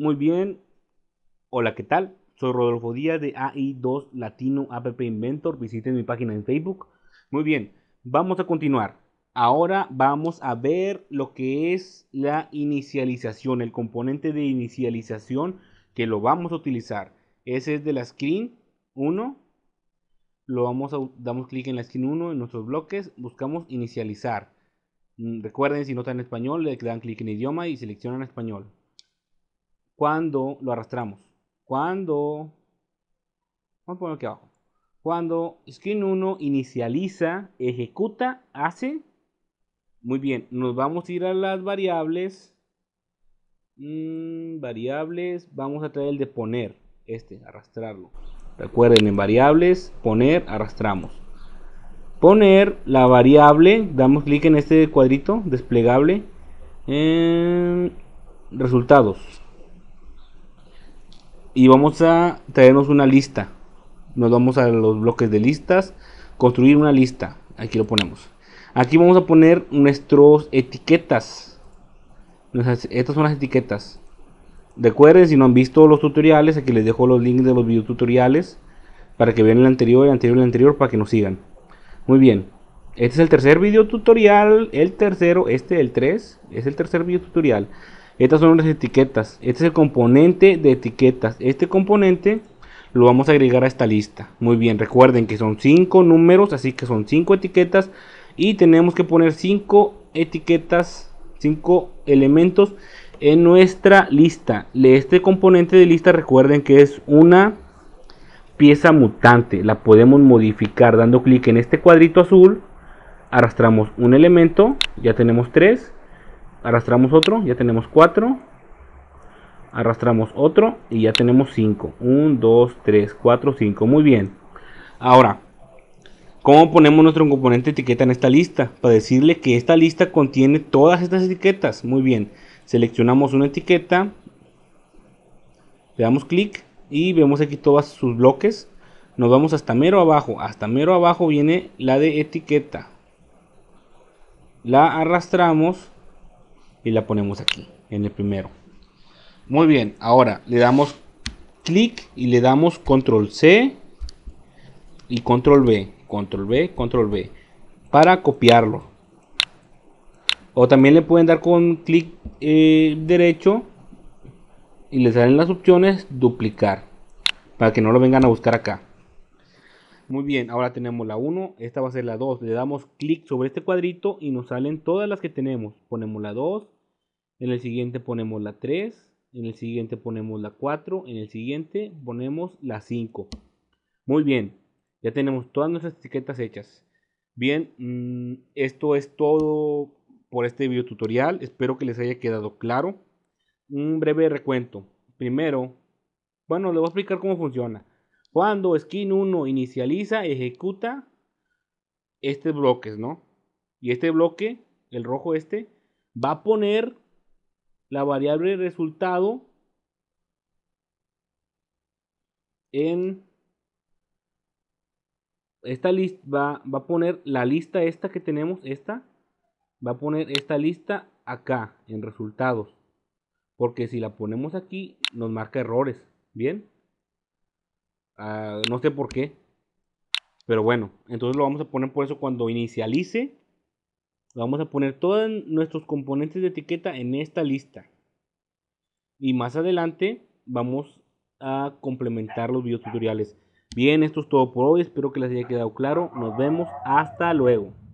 Muy bien. Hola, ¿qué tal? Soy Rodolfo Díaz de AI2 Latino App Inventor. Visiten mi página en Facebook. Muy bien, vamos a continuar. Ahora vamos a ver lo que es la inicialización, el componente de inicialización que lo vamos a utilizar. Ese es de la screen 1. Lo vamos damos clic en la screen 1 en nuestros bloques, buscamos inicializar. Mm, recuerden si no está en español, le dan clic en idioma y seleccionan español cuando lo arrastramos. Cuando, vamos a poner aquí abajo. Cuando Skin 1 inicializa, ejecuta, hace. Muy bien, nos vamos a ir a las variables. Mm, variables, vamos a traer el de poner, este, arrastrarlo. Recuerden, en variables, poner, arrastramos. Poner la variable, damos clic en este cuadrito desplegable. en resultados y vamos a traernos una lista. Nos vamos a los bloques de listas, construir una lista. Aquí lo ponemos. Aquí vamos a poner nuestras etiquetas. Estas son las etiquetas. Recuerden, si no han visto los tutoriales, aquí les dejo los links de los videotutoriales para que vean el anterior, el anterior, el anterior, para que nos sigan. Muy bien. Este es el tercer video tutorial el tercero, este el 3, es el tercer video tutorial estas son las etiquetas. Este es el componente de etiquetas. Este componente lo vamos a agregar a esta lista. Muy bien, recuerden que son 5 números, así que son 5 etiquetas. Y tenemos que poner 5 etiquetas, 5 elementos en nuestra lista. Este componente de lista recuerden que es una pieza mutante. La podemos modificar dando clic en este cuadrito azul. Arrastramos un elemento, ya tenemos 3 arrastramos otro, ya tenemos 4, arrastramos otro y ya tenemos 5. 1, 2, 3, 4, 5. Muy bien. Ahora, ¿cómo ponemos nuestro componente etiqueta en esta lista? Para decirle que esta lista contiene todas estas etiquetas. Muy bien. Seleccionamos una etiqueta, le damos clic y vemos aquí todos sus bloques. Nos vamos hasta mero abajo. Hasta mero abajo viene la de etiqueta. La arrastramos y la ponemos aquí en el primero muy bien ahora le damos clic y le damos control C y control V control V control V para copiarlo o también le pueden dar con clic eh, derecho y le salen las opciones duplicar para que no lo vengan a buscar acá muy bien, ahora tenemos la 1, esta va a ser la 2. Le damos clic sobre este cuadrito y nos salen todas las que tenemos. Ponemos la 2, en el siguiente ponemos la 3, en el siguiente ponemos la 4, en el siguiente ponemos la 5. Muy bien, ya tenemos todas nuestras etiquetas hechas. Bien, mm, esto es todo por este video tutorial. Espero que les haya quedado claro. Un breve recuento. Primero, bueno, les voy a explicar cómo funciona. Cuando skin 1 inicializa, ejecuta este bloques, ¿no? Y este bloque, el rojo este, va a poner la variable resultado en esta lista va, va, a poner la lista esta que tenemos esta va a poner esta lista acá en resultados porque si la ponemos aquí nos marca errores bien Ah, no sé por qué. Pero bueno, entonces lo vamos a poner por eso cuando inicialice. Vamos a poner todos nuestros componentes de etiqueta en esta lista. Y más adelante vamos a complementar los videotutoriales. Bien, esto es todo por hoy. Espero que les haya quedado claro. Nos vemos. Hasta luego.